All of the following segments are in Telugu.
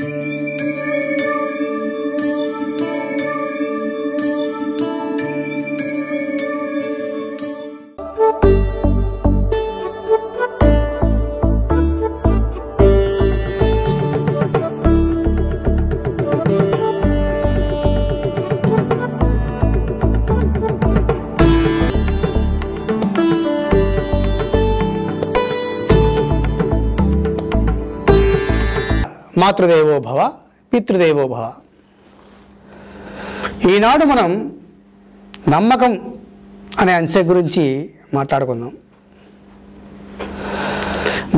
Thank you. మాతృదేవోభవ పితృదేవోభవ ఈనాడు మనం నమ్మకం అనే అంశం గురించి మాట్లాడుకుందాం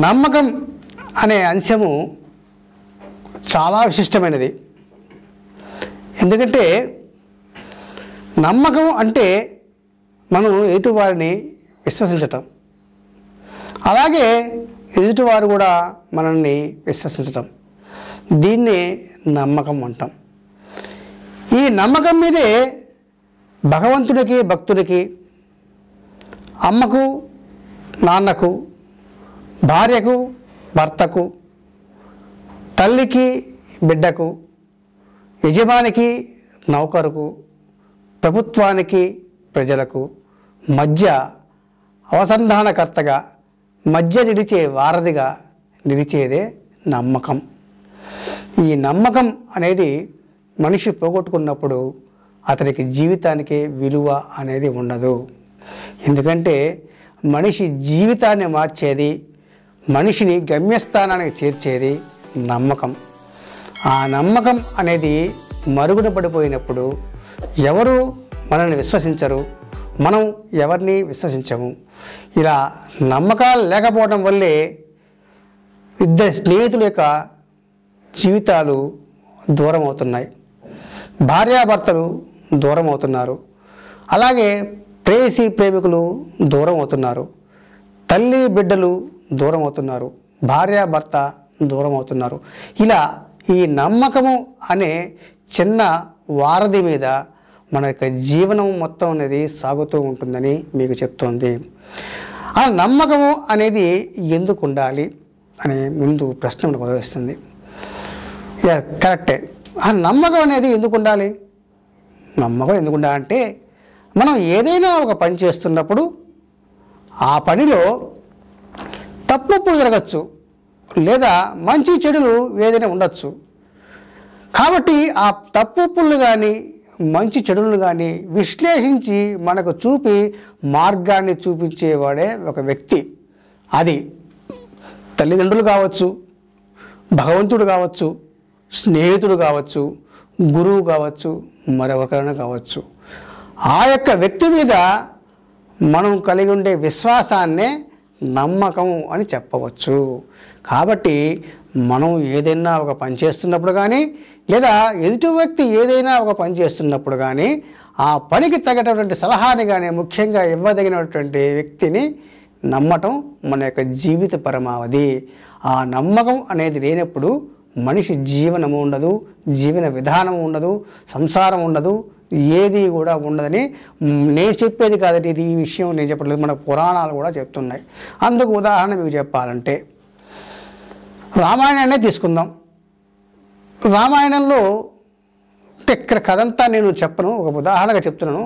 నమ్మకం అనే అంశము చాలా విశిష్టమైనది ఎందుకంటే నమ్మకం అంటే మనం ఎదుటివారిని విశ్వసించటం అలాగే ఎదుటివారు కూడా మనల్ని విశ్వసించటం దీన్నే నమ్మకం అంటాం ఈ నమ్మకం మీదే భగవంతుడికి భక్తుడికి అమ్మకు నాన్నకు భార్యకు భర్తకు తల్లికి బిడ్డకు యజమానికి నౌకరుకు ప్రభుత్వానికి ప్రజలకు మధ్య అవసంధానకర్తగా మధ్య నిలిచే వారధిగా నిలిచేదే నమ్మకం ఈ నమ్మకం అనేది మనిషి పోగొట్టుకున్నప్పుడు అతనికి జీవితానికే విలువ అనేది ఉండదు ఎందుకంటే మనిషి జీవితాన్ని మార్చేది మనిషిని గమ్యస్థానానికి చేర్చేది నమ్మకం ఆ నమ్మకం అనేది మరుగున పడిపోయినప్పుడు ఎవరు మనల్ని విశ్వసించరు మనం ఎవరిని విశ్వసించము ఇలా నమ్మకాలు లేకపోవడం వల్లే ఇద్దరు స్నేహితుల యొక్క జీవితాలు దూరం అవుతున్నాయి భార్యాభర్తలు దూరం అవుతున్నారు అలాగే ప్రేసి ప్రేమికులు దూరం అవుతున్నారు తల్లి బిడ్డలు దూరం అవుతున్నారు భార్యాభర్త దూరం అవుతున్నారు ఇలా ఈ నమ్మకము అనే చిన్న వారధి మీద మన యొక్క జీవనం మొత్తం అనేది సాగుతూ ఉంటుందని మీకు చెప్తోంది ఆ నమ్మకము అనేది ఎందుకు ఉండాలి అనే ముందు ప్రశ్న మనకు ఉదయిస్తుంది కరెక్టే ఆ నమ్మకం అనేది ఎందుకు ఉండాలి నమ్మకం ఎందుకు ఉండాలి అంటే మనం ఏదైనా ఒక పని చేస్తున్నప్పుడు ఆ పనిలో తప్పుప్పులు జరగచ్చు లేదా మంచి చెడులు ఏదైనా ఉండొచ్చు కాబట్టి ఆ తప్పులు కానీ మంచి చెడులను కానీ విశ్లేషించి మనకు చూపి మార్గాన్ని చూపించేవాడే ఒక వ్యక్తి అది తల్లిదండ్రులు కావచ్చు భగవంతుడు కావచ్చు స్నేహితుడు కావచ్చు గురువు కావచ్చు మరొకరైనా కావచ్చు ఆ యొక్క వ్యక్తి మీద మనం కలిగి ఉండే విశ్వాసాన్నే నమ్మకం అని చెప్పవచ్చు కాబట్టి మనం ఏదైనా ఒక పని చేస్తున్నప్పుడు కానీ లేదా ఎదుటి వ్యక్తి ఏదైనా ఒక పని చేస్తున్నప్పుడు కానీ ఆ పనికి తగ్గటటువంటి సలహాని కానీ ముఖ్యంగా ఇవ్వదగినటువంటి వ్యక్తిని నమ్మటం మన యొక్క జీవిత పరమావధి ఆ నమ్మకం అనేది లేనప్పుడు మనిషి జీవనము ఉండదు జీవన విధానం ఉండదు సంసారం ఉండదు ఏది కూడా ఉండదని నేను చెప్పేది కాదండి ఇది ఈ విషయం నేను చెప్పట్లేదు మన పురాణాలు కూడా చెప్తున్నాయి అందుకు ఉదాహరణ మీకు చెప్పాలంటే రామాయణాన్ని తీసుకుందాం రామాయణంలో ఇక్కడ అంతా నేను చెప్పను ఒక ఉదాహరణగా చెప్తున్నాను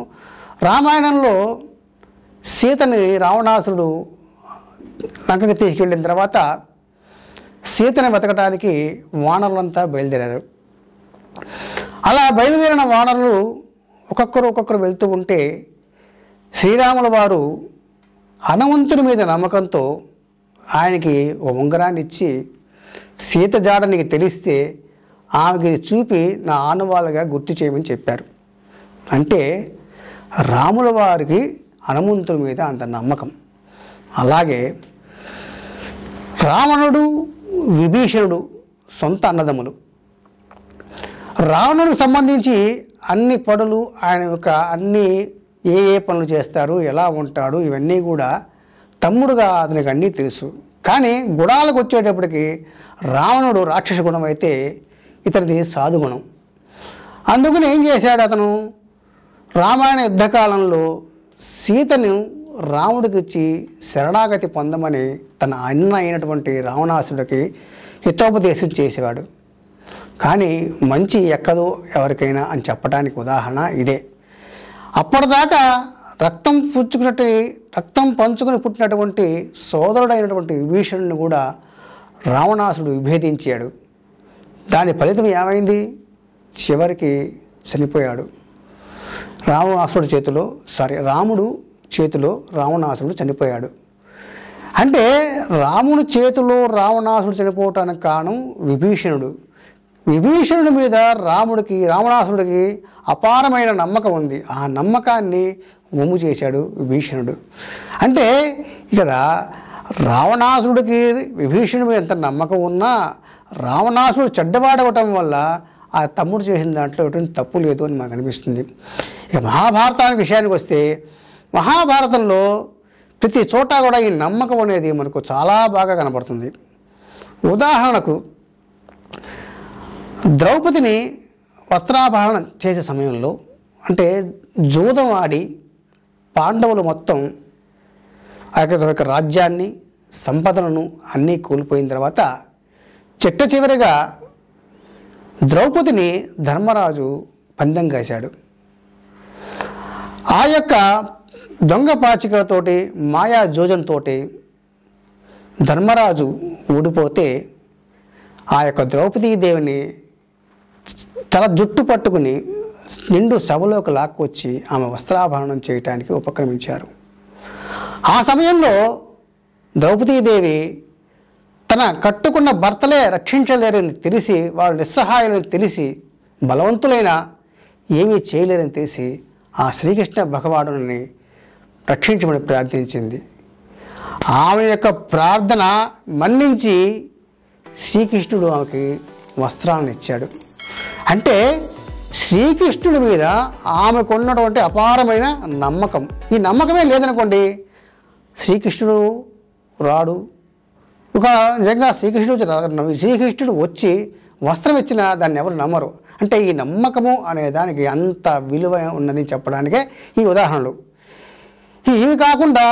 రామాయణంలో సీతని రావణాసురుడు లంకకి తీసుకెళ్ళిన తర్వాత సీతను వెతకటానికి వానరులంతా బయలుదేరారు అలా బయలుదేరిన వానరులు ఒక్కొక్కరు ఒక్కొక్కరు వెళ్తూ ఉంటే శ్రీరాముల వారు హనుమంతుని మీద నమ్మకంతో ఆయనకి ఓ ఉంగరాన్ని ఇచ్చి సీత జాడ నీకు తెలిస్తే ఆమెకి చూపి నా ఆనవాళ్ళగా గుర్తు చేయమని చెప్పారు అంటే రాముల వారికి హనుమంతుడి మీద అంత నమ్మకం అలాగే రావణుడు విభీషణుడు సొంత అన్నదమ్ములు రావణుడికి సంబంధించి అన్ని పనులు ఆయన యొక్క అన్ని ఏ ఏ పనులు చేస్తారు ఎలా ఉంటాడు ఇవన్నీ కూడా తమ్ముడుగా అతనికి అన్నీ తెలుసు కానీ గుణాలకు వచ్చేటప్పటికి రావణుడు రాక్షస గుణం అయితే ఇతనిది సాధుగుణం అందుకని ఏం చేశాడు అతను రామాయణ యుద్ధకాలంలో సీతను రాముడికి ఇచ్చి శరణాగతి పొందమని తన అన్న అయినటువంటి రావణాసుడికి హితోపదేశం చేసేవాడు కానీ మంచి ఎక్కదు ఎవరికైనా అని చెప్పడానికి ఉదాహరణ ఇదే అప్పటిదాకా రక్తం పుచ్చుకున్నట్టు రక్తం పంచుకుని పుట్టినటువంటి సోదరుడైనటువంటి విభీషణుని కూడా రావణాసుడు విభేదించాడు దాని ఫలితం ఏమైంది చివరికి చనిపోయాడు రావణాసుడి చేతిలో సారీ రాముడు చేతిలో రావణాసురుడు చనిపోయాడు అంటే రాముని చేతిలో రావణాసుడు చనిపోవటానికి కారణం విభీషణుడు విభీషణుడి మీద రాముడికి రావణాసురుడికి అపారమైన నమ్మకం ఉంది ఆ నమ్మకాన్ని ఒమ్ము చేశాడు విభీషణుడు అంటే ఇక్కడ రావణాసురుడికి విభీషణుడి మీద ఎంత నమ్మకం ఉన్నా రావణాసురుడు చెడ్డవాడవటం వల్ల ఆ తమ్ముడు చేసిన దాంట్లో ఎటువంటి తప్పు లేదు అని మనకు అనిపిస్తుంది ఇక మహాభారతానికి విషయానికి వస్తే మహాభారతంలో ప్రతి చోట కూడా ఈ నమ్మకం అనేది మనకు చాలా బాగా కనపడుతుంది ఉదాహరణకు ద్రౌపదిని వస్త్రాభరణం చేసే సమయంలో అంటే జూదం ఆడి పాండవులు మొత్తం ఆ యొక్క రాజ్యాన్ని సంపదలను అన్నీ కోల్పోయిన తర్వాత చిట్ట చివరిగా ద్రౌపదిని ధర్మరాజు పందెం కాశాడు ఆ యొక్క దొంగ పాచికలతోటి మాయా జోజంతోటి ధర్మరాజు ఊడిపోతే ఆ యొక్క ద్రౌపదీదేవిని తల జుట్టు పట్టుకుని నిండు సభలోకి లాక్కొచ్చి ఆమె వస్త్రాభరణం చేయటానికి ఉపక్రమించారు ఆ సమయంలో ద్రౌపదీదేవి తన కట్టుకున్న భర్తలే రక్షించలేరని తెలిసి వాళ్ళు నిస్సహాయాలను తెలిసి బలవంతులైన ఏమీ చేయలేరని తెలిసి ఆ శ్రీకృష్ణ భగవానుని రక్షించమని ప్రార్థించింది ఆమె యొక్క ప్రార్థన మన్నించి శ్రీకృష్ణుడు ఆమెకి వస్త్రాలను ఇచ్చాడు అంటే శ్రీకృష్ణుడి మీద ఉన్నటువంటి అపారమైన నమ్మకం ఈ నమ్మకమే లేదనుకోండి శ్రీకృష్ణుడు రాడు ఒక నిజంగా శ్రీకృష్ణుడు శ్రీకృష్ణుడు వచ్చి వస్త్రం ఇచ్చిన దాన్ని ఎవరు నమ్మరు అంటే ఈ నమ్మకము అనే దానికి అంత విలువ ఉన్నది చెప్పడానికే ఈ ఉదాహరణలు ఇవి కాకుండా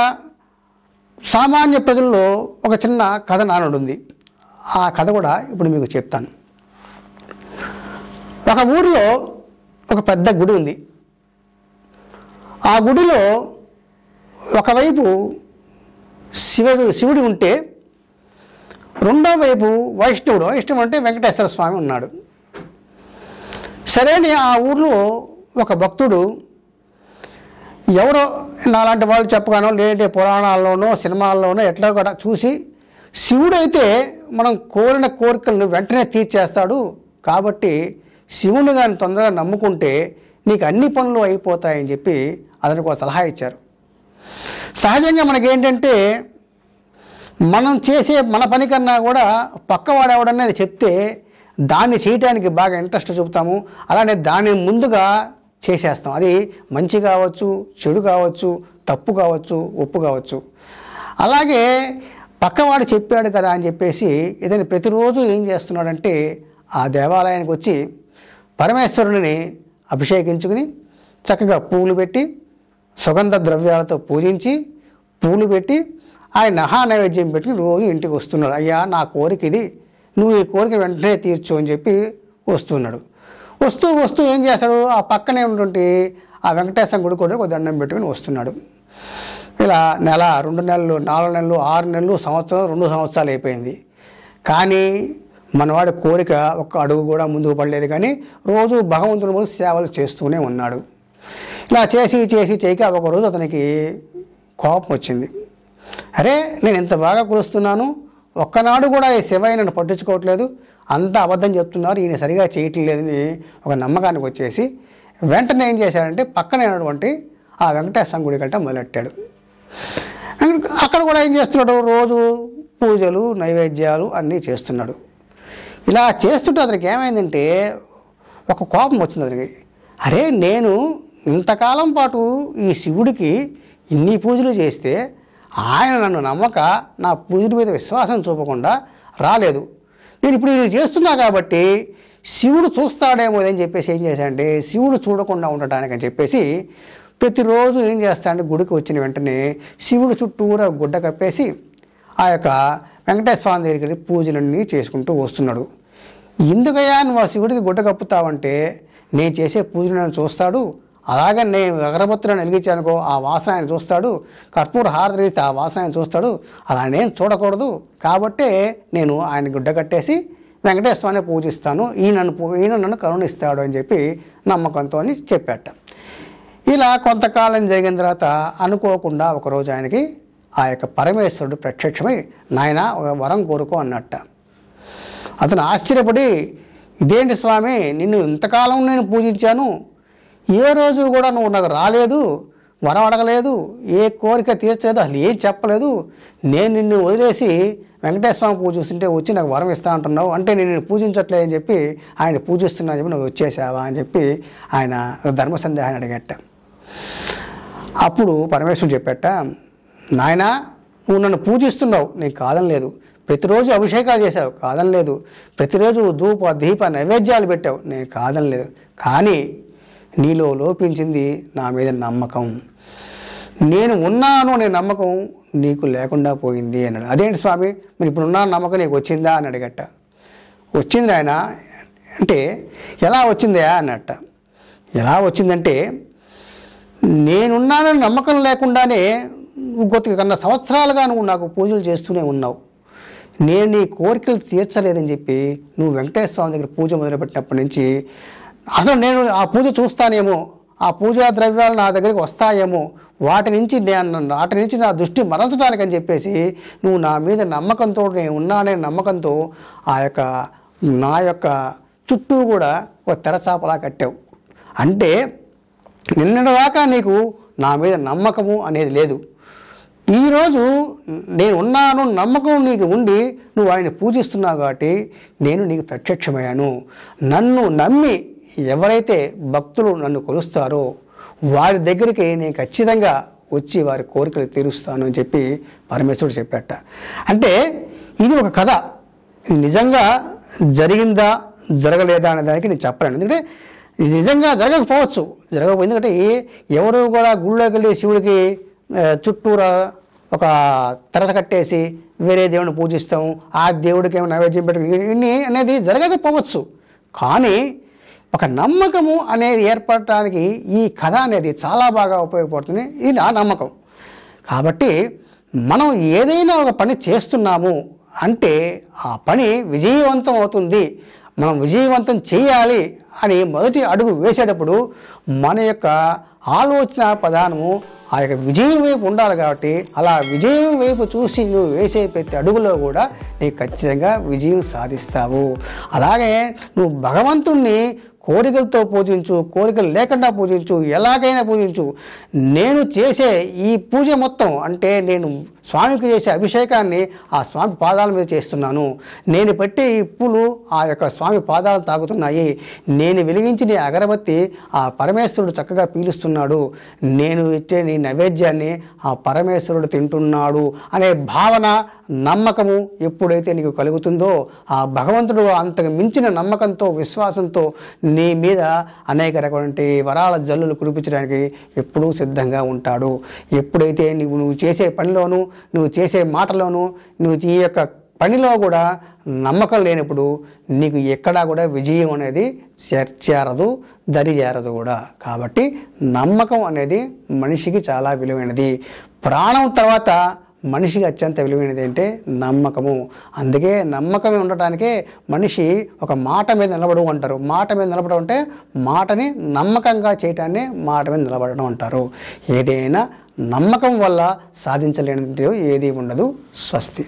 సామాన్య ప్రజల్లో ఒక చిన్న కథ నానుడుంది ఆ కథ కూడా ఇప్పుడు మీకు చెప్తాను ఒక ఊరిలో ఒక పెద్ద గుడి ఉంది ఆ గుడిలో ఒకవైపు శివుడు శివుడు ఉంటే రెండో వైపు వైష్ణవుడు వైష్ణవుడు అంటే వెంకటేశ్వర స్వామి ఉన్నాడు సరేని ఆ ఊర్లో ఒక భక్తుడు ఎవరో నాలాంటి వాళ్ళు చెప్పగానో లేదంటే పురాణాల్లోనో సినిమాల్లోనో ఎట్లా కూడా చూసి శివుడైతే మనం కోరిన కోరికలను వెంటనే తీర్చేస్తాడు కాబట్టి శివుని కానీ తొందరగా నమ్ముకుంటే నీకు అన్ని పనులు అయిపోతాయని చెప్పి అతనికి ఒక సలహా ఇచ్చారు సహజంగా మనకేంటంటే మనం చేసే మన పని కన్నా కూడా పక్కవాడేవాడనేది చెప్తే దాన్ని చేయటానికి బాగా ఇంట్రెస్ట్ చూపుతాము అలానే దాని ముందుగా చేసేస్తాం అది మంచి కావచ్చు చెడు కావచ్చు తప్పు కావచ్చు ఒప్పు కావచ్చు అలాగే పక్కవాడు చెప్పాడు కదా అని చెప్పేసి ఇతను ప్రతిరోజు ఏం చేస్తున్నాడంటే ఆ దేవాలయానికి వచ్చి పరమేశ్వరుడిని అభిషేకించుకుని చక్కగా పూలు పెట్టి సుగంధ ద్రవ్యాలతో పూజించి పూలు పెట్టి ఆయన నహా నైవేద్యం పెట్టి రోజు ఇంటికి వస్తున్నాడు అయ్యా నా కోరిక ఇది నువ్వు ఈ కోరిక వెంటనే తీర్చు అని చెప్పి వస్తున్నాడు వస్తూ వస్తూ ఏం చేశాడు ఆ పక్కనే ఉన్నటువంటి ఆ వెంకటేశ్వర గుడి కూడా ఒక దండం పెట్టుకుని వస్తున్నాడు ఇలా నెల రెండు నెలలు నాలుగు నెలలు ఆరు నెలలు సంవత్సరం రెండు సంవత్సరాలు అయిపోయింది కానీ మనవాడి కోరిక ఒక్క అడుగు కూడా ముందుకు పడలేదు కానీ రోజు భగవంతుని ముందు సేవలు చేస్తూనే ఉన్నాడు ఇలా చేసి చేసి చేయక ఒకరోజు అతనికి కోపం వచ్చింది అరే నేను ఇంత బాగా కురుస్తున్నాను ఒక్కనాడు కూడా ఈ శివయ్య నన్ను పట్టించుకోవట్లేదు అంతా అబద్ధం చెప్తున్నారు ఈయన సరిగా చేయటం లేదని ఒక నమ్మకానికి వచ్చేసి వెంటనే ఏం చేశాడంటే పక్కనైనటువంటి ఆ వెంకటేశ్వర గుడి కంటే మొదలెట్టాడు అక్కడ కూడా ఏం చేస్తున్నాడు రోజు పూజలు నైవేద్యాలు అన్నీ చేస్తున్నాడు ఇలా చేస్తుంటే అతనికి ఏమైందంటే ఒక కోపం వచ్చింది అతనికి అరే నేను ఇంతకాలం పాటు ఈ శివుడికి ఇన్ని పూజలు చేస్తే ఆయన నన్ను నమ్మక నా పూజల మీద విశ్వాసం చూపకుండా రాలేదు నేను ఇప్పుడు ఇది చేస్తున్నా కాబట్టి శివుడు చూస్తాడేమో అని చెప్పేసి ఏం చేశాడు శివుడు చూడకుండా ఉండటానికి అని చెప్పేసి ప్రతిరోజు ఏం చేస్తాడు గుడికి వచ్చిన వెంటనే శివుడు చుట్టూరా గుడ్డ కప్పేసి ఆ యొక్క వెంకటేశ్వర దగ్గరికి పూజలన్నీ చేసుకుంటూ వస్తున్నాడు ఎందుకయ్యా నువ్వు ఆ శివుడికి గుడ్డ కప్పుతావంటే నేను చేసే పూజలను చూస్తాడు నేను అగరబత్తులను వెలిగించానుకో ఆ వాసన ఆయన చూస్తాడు కర్పూర హారతి ఆ వాసన ఆయన చూస్తాడు నేను చూడకూడదు కాబట్టే నేను ఆయన గుడ్డ కట్టేసి వెంకటేశ్వరాన్ని పూజిస్తాను ఈయన ఈయన నన్ను కరుణిస్తాడు అని చెప్పి నమ్మకంతో చెప్పాట ఇలా కొంతకాలం జరిగిన తర్వాత అనుకోకుండా ఒకరోజు ఆయనకి ఆ యొక్క పరమేశ్వరుడు ప్రత్యక్షమై నాయన వరం కోరుకో అన్నట్ట అతను ఆశ్చర్యపడి ఇదేంటి స్వామి నిన్ను ఇంతకాలం నేను పూజించాను ఏ రోజు కూడా నువ్వు నాకు రాలేదు వరం అడగలేదు ఏ కోరిక తీర్చలేదు అసలు ఏం చెప్పలేదు నేను నిన్ను వదిలేసి వెంకటేశ్వర స్వామి పూజ చూస్తుంటే వచ్చి నాకు వరం ఇస్తా అంటున్నావు అంటే నేను నేను పూజించట్లే అని చెప్పి ఆయన పూజిస్తున్నా అని చెప్పి నువ్వు వచ్చేసావా అని చెప్పి ఆయన ధర్మ సందేహాన్ని అడిగట్ట అప్పుడు పరమేశ్వరుడు చెప్పేట నాయన నువ్వు నన్ను పూజిస్తున్నావు కాదని కాదనలేదు ప్రతిరోజు అభిషేకాలు చేశావు కాదని లేదు ప్రతిరోజు ధూప దీప నైవేద్యాలు పెట్టావు నేను కాదనలేదు కానీ నీలో లోపించింది నా మీద నమ్మకం నేను ఉన్నాను అనే నమ్మకం నీకు లేకుండా పోయింది అన్నాడు అదేంటి స్వామి మీరు ఇప్పుడు ఉన్న నమ్మకం నీకు వచ్చిందా అని అడిగట్ట వచ్చింది ఆయన అంటే ఎలా వచ్చిందా అన్నట్ట ఎలా వచ్చిందంటే నేనున్నానని నమ్మకం లేకుండానే కొత్త కన్నా సంవత్సరాలుగా నువ్వు నాకు పూజలు చేస్తూనే ఉన్నావు నేను నీ కోరికలు తీర్చలేదని చెప్పి నువ్వు వెంకటేశ్వర స్వామి దగ్గర పూజ మొదలుపెట్టినప్పటి నుంచి అసలు నేను ఆ పూజ చూస్తానేమో ఆ పూజా ద్రవ్యాలు నా దగ్గరికి వస్తాయేమో వాటి నుంచి నేను వాటి నుంచి నా దృష్టి అని చెప్పేసి నువ్వు నా మీద నమ్మకంతో నేను ఉన్నానే నమ్మకంతో ఆ యొక్క నా యొక్క చుట్టూ కూడా ఒక తెరచాపలా కట్టావు అంటే నిన్నటిదాకా నీకు నా మీద నమ్మకము అనేది లేదు ఈరోజు నేను ఉన్నాను నమ్మకం నీకు ఉండి నువ్వు ఆయన పూజిస్తున్నావు కాబట్టి నేను నీకు ప్రత్యక్షమయ్యాను నన్ను నమ్మి ఎవరైతే భక్తులు నన్ను కొలుస్తారో వారి దగ్గరికి నేను ఖచ్చితంగా వచ్చి వారి కోరికలు తీరుస్తాను అని చెప్పి పరమేశ్వరుడు చెప్పాట అంటే ఇది ఒక కథ ఇది నిజంగా జరిగిందా జరగలేదా అనే దానికి నేను చెప్పలేను ఎందుకంటే ఇది నిజంగా జరగకపోవచ్చు జరగకపోయింది ఎందుకంటే ఎవరు కూడా గుళ్ళోకి వెళ్ళి శివుడికి చుట్టూరా ఒక తెరస కట్టేసి వేరే దేవుని పూజిస్తాము ఆ దేవుడికి ఏమైనా నైవేద్యం పెట్టుకుని ఇన్ని అనేది జరగకపోవచ్చు కానీ ఒక నమ్మకము అనేది ఏర్పడటానికి ఈ కథ అనేది చాలా బాగా ఉపయోగపడుతుంది ఇది నా నమ్మకం కాబట్టి మనం ఏదైనా ఒక పని చేస్తున్నాము అంటే ఆ పని విజయవంతం అవుతుంది మనం విజయవంతం చేయాలి అని మొదటి అడుగు వేసేటప్పుడు మన యొక్క ఆలోచన ప్రధానము ఆ యొక్క విజయం వైపు ఉండాలి కాబట్టి అలా విజయం వైపు చూసి నువ్వు వేసే ప్రతి అడుగులో కూడా నీకు ఖచ్చితంగా విజయం సాధిస్తావు అలాగే నువ్వు భగవంతుణ్ణి కోరికలతో పూజించు కోరికలు లేకుండా పూజించు ఎలాగైనా పూజించు నేను చేసే ఈ పూజ మొత్తం అంటే నేను స్వామికి చేసే అభిషేకాన్ని ఆ స్వామి పాదాల మీద చేస్తున్నాను నేను పెట్టే ఈ పూలు ఆ యొక్క స్వామి పాదాలు తాగుతున్నాయి నేను వెలిగించిన అగరబత్తి ఆ పరమేశ్వరుడు చక్కగా పీలుస్తున్నాడు నేను ఇచ్చే నీ నైవేద్యాన్ని ఆ పరమేశ్వరుడు తింటున్నాడు అనే భావన నమ్మకము ఎప్పుడైతే నీకు కలుగుతుందో ఆ భగవంతుడు అంతకు మించిన నమ్మకంతో విశ్వాసంతో నీ మీద అనేక రకమైనటువంటి వరాల జల్లులు కురిపించడానికి ఎప్పుడూ సిద్ధంగా ఉంటాడు ఎప్పుడైతే నువ్వు నువ్వు చేసే పనిలోనూ నువ్వు చేసే మాటలోనూ నువ్వు ఈ యొక్క పనిలో కూడా నమ్మకం లేనప్పుడు నీకు ఎక్కడా కూడా విజయం అనేది చేరదు దరి చేరదు కూడా కాబట్టి నమ్మకం అనేది మనిషికి చాలా విలువైనది ప్రాణం తర్వాత మనిషికి అత్యంత విలువైనది అంటే నమ్మకము అందుకే నమ్మకమే ఉండటానికే మనిషి ఒక మాట మీద నిలబడు అంటారు మాట మీద నిలబడడం అంటే మాటని నమ్మకంగా చేయటాన్ని మాట మీద నిలబడడం అంటారు ఏదైనా నమ్మకం వల్ల సాధించలేనిది ఏది ఉండదు స్వస్తి